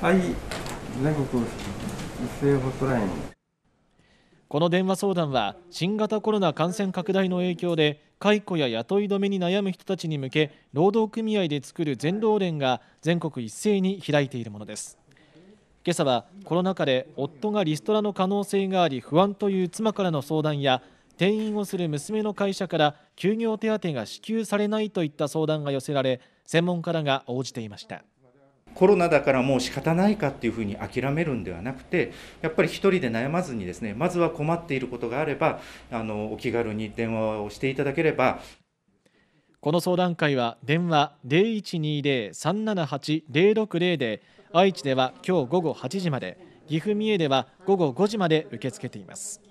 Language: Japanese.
はい全国一斉ホットラインこの電話相談は新型コロナ感染拡大の影響で解雇や雇い止めに悩む人たちに向け労働組合で作る全労連が全国一斉に開いているものです今朝はコロナ禍で夫がリストラの可能性があり不安という妻からの相談や転院をする娘の会社から休業手当が支給されないといった相談が寄せられ専門家らが応じていました。コロナだからもう仕方ないかっていうふうに諦めるんではなくてやっぱり一人で悩まずにですねまずは困っていることがあればあのお気軽に電話をしていただければこの相談会は電話0120-378-060で愛知では今日午後8時まで岐阜三重では午後5時まで受け付けています。